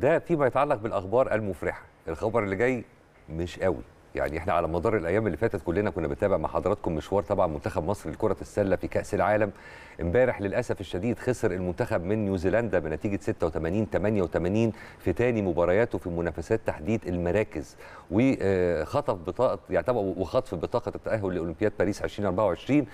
ده فيما يتعلق بالاخبار المفرحه الخبر اللي جاي مش قوي يعني احنا على مدار الايام اللي فاتت كلنا كنا بنتابع مع حضراتكم مشوار طبعا منتخب مصر لكره السله في كاس العالم امبارح للاسف الشديد خسر المنتخب من نيوزيلندا بنتيجه 86 88 في ثاني مبارياته في منافسات تحديد المراكز وخطف بطاقه يعتبر يعني وخطف بطاقه التاهل لاولمبياد باريس 2024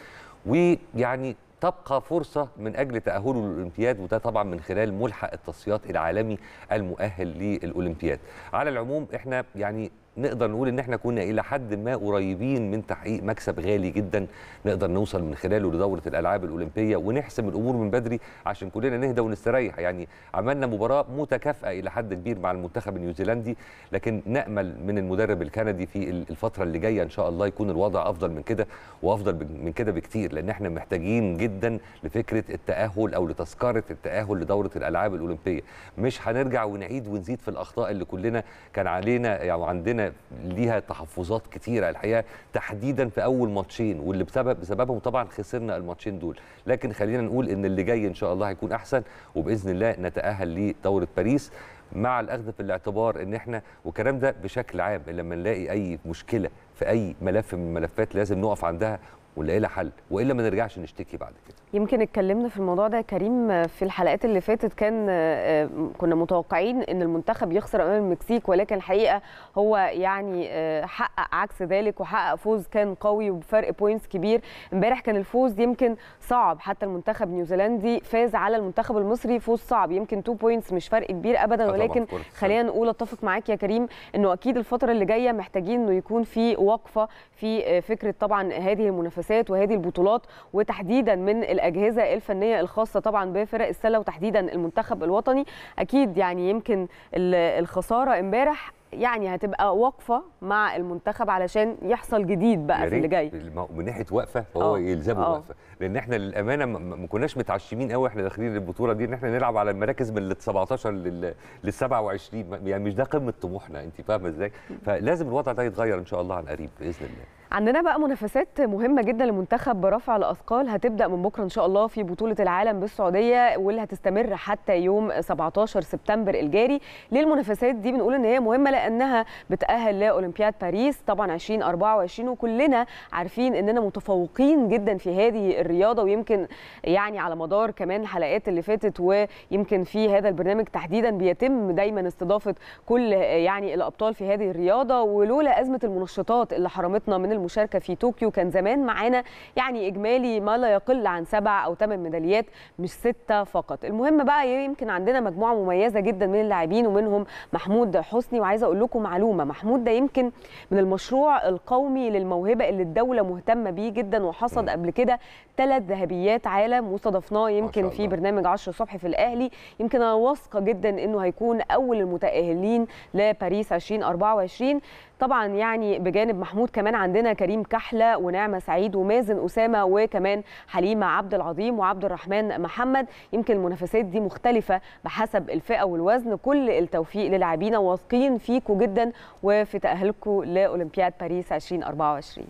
ويعني تبقى فرصة من أجل تأهله للأولمبياد وده طبعا من خلال ملحق التصفيات العالمي المؤهل للأولمبياد على العموم احنا يعني نقدر نقول ان احنا كنا الى حد ما قريبين من تحقيق مكسب غالي جدا نقدر نوصل من خلاله لدوره الالعاب الاولمبيه ونحسم الامور من بدري عشان كلنا نهدى ونستريح يعني عملنا مباراه متكافئه الى حد كبير مع المنتخب النيوزيلندي لكن نامل من المدرب الكندي في الفتره اللي جايه ان شاء الله يكون الوضع افضل من كده وافضل من كده بكتير لان احنا محتاجين جدا لفكره التاهل او لتذكره التاهل لدوره الالعاب الاولمبيه مش هنرجع ونعيد ونزيد في الاخطاء اللي كلنا كان علينا او يعني عندنا ليها تحفظات كتيره الحقيقه تحديدا في اول ماتشين واللي بسبب بسببهم طبعا خسرنا الماتشين دول لكن خلينا نقول ان اللي جاي ان شاء الله هيكون احسن وباذن الله نتاهل لدوره باريس مع الاخذ في الاعتبار ان احنا والكلام ده بشكل عام لما نلاقي اي مشكله في اي ملف من الملفات لازم نقف عندها ونلاقي لها حل والا ما نرجعش نشتكي بعد كده يمكن اتكلمنا في الموضوع ده يا كريم في الحلقات اللي فاتت كان آه، آه، كنا متوقعين ان المنتخب يخسر امام المكسيك ولكن الحقيقه هو يعني آه، حقق عكس ذلك وحقق فوز كان قوي وبفرق بوينتس كبير امبارح كان الفوز يمكن صعب حتى المنتخب النيوزيلندي فاز على المنتخب المصري فوز صعب يمكن 2 بوينتس مش فرق كبير ابدا ولكن خلينا نقول اتفق معاك يا كريم انه اكيد الفتره اللي جايه محتاجين انه يكون في وقفه في فكره طبعا هذه المنافسه المنافسات وهذه البطولات وتحديدا من الاجهزه الفنيه الخاصه طبعا بفرق السله وتحديدا المنتخب الوطني اكيد يعني يمكن الخساره امبارح يعني هتبقى واقفه مع المنتخب علشان يحصل جديد بقى في اللي جاي من ناحيه وقفه فهو آه. يلزمه آه. وقفه لان احنا للامانه ما كناش متعشمين قوي احنا داخلين البطوله دي ان احنا نلعب على المراكز من ال 17 لل 27 يعني مش ده قمه طموحنا انت فاهمه ازاي فلازم الوضع ده يتغير ان شاء الله عن قريب باذن الله عندنا بقى منافسات مهمه جدا لمنتخب برفع الاثقال هتبدا من بكره ان شاء الله في بطوله العالم بالسعوديه واللي هتستمر حتى يوم 17 سبتمبر الجاري ليه المنافسات دي بنقول ان هي مهمه لانها بتاهل لاولمبياد باريس طبعا 2024 وكلنا عارفين اننا متفوقين جدا في هذه الرياضه ويمكن يعني على مدار كمان الحلقات اللي فاتت ويمكن في هذا البرنامج تحديدا بيتم دايما استضافه كل يعني الابطال في هذه الرياضه ولولا ازمه المنشطات اللي حرمتنا من المشاركه في طوكيو كان زمان معانا يعني اجمالي ما لا يقل عن سبع او ثمان ميداليات مش سته فقط المهم بقى إيه، يمكن عندنا مجموعه مميزه جدا من اللاعبين ومنهم محمود حسني وعايزه اقول لكم معلومه محمود ده يمكن من المشروع القومي للموهبه اللي الدوله مهتمه بيه جدا وحصد قبل كده ثلاث ذهبيات عالم واستضفناه يمكن في برنامج 10 الصبح في الاهلي يمكن انا واثقه جدا انه هيكون اول المتاهلين لباريس 2024 طبعا يعني بجانب محمود كمان عندنا عندنا كريم كحلة ونعمة سعيد ومازن أسامة وكمان حليمة عبد العظيم وعبد الرحمن محمد يمكن المنافسات دي مختلفة بحسب الفئة والوزن كل التوفيق للاعبين واثقين فيكم جدا وفي تأهلكم لأولمبياد باريس 2024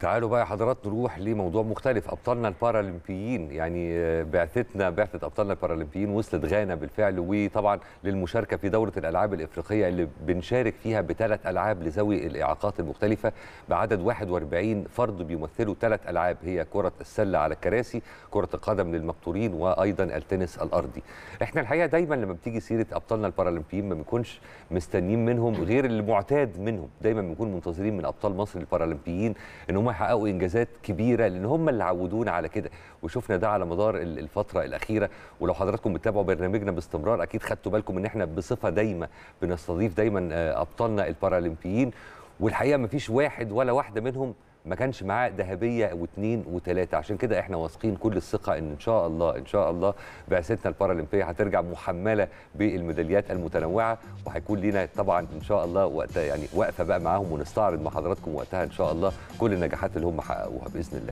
تعالوا بقى حضرات نروح لموضوع مختلف ابطالنا البارالمبيين يعني آه، بعثتنا بعثه ابطالنا البارالمبيين وصلت غانا بالفعل وطبعا للمشاركه في دوره الالعاب الافريقيه اللي بنشارك فيها بثلاث العاب لذوي الاعاقات المختلفه بعدد 41 فرد بيمثلوا ثلاث العاب هي كره السله على الكراسي كره القدم للمقطورين وايضا التنس الارضي احنا الحقيقه دايما لما بتيجي سيره ابطالنا البارالمبيين ما بنكونش مستنيين منهم غير المعتاد منهم دايما بنكون منتظرين من ابطال مصر البارالمبيين ان هم يحققوا انجازات كبيره لان هم اللي عودونا على كده وشفنا ده على مدار الفتره الاخيره ولو حضراتكم بتتابعوا برنامجنا باستمرار اكيد خدتوا بالكم ان احنا بصفه دايمه بنستضيف دايما آه، ابطالنا البارالمبيين والحقيقه ما فيش واحد ولا واحده منهم ما كانش معاه ذهبيه واثنين وثلاثه عشان كده احنا واثقين كل الثقه ان ان شاء الله ان شاء الله بعثتنا البارالمبيه هترجع محمله بالميداليات المتنوعه وهيكون لينا طبعا ان شاء الله وقتها يعني وقفه بقى معاهم ونستعرض مع حضراتكم وقتها ان شاء الله كل النجاحات اللي هم حققوها باذن الله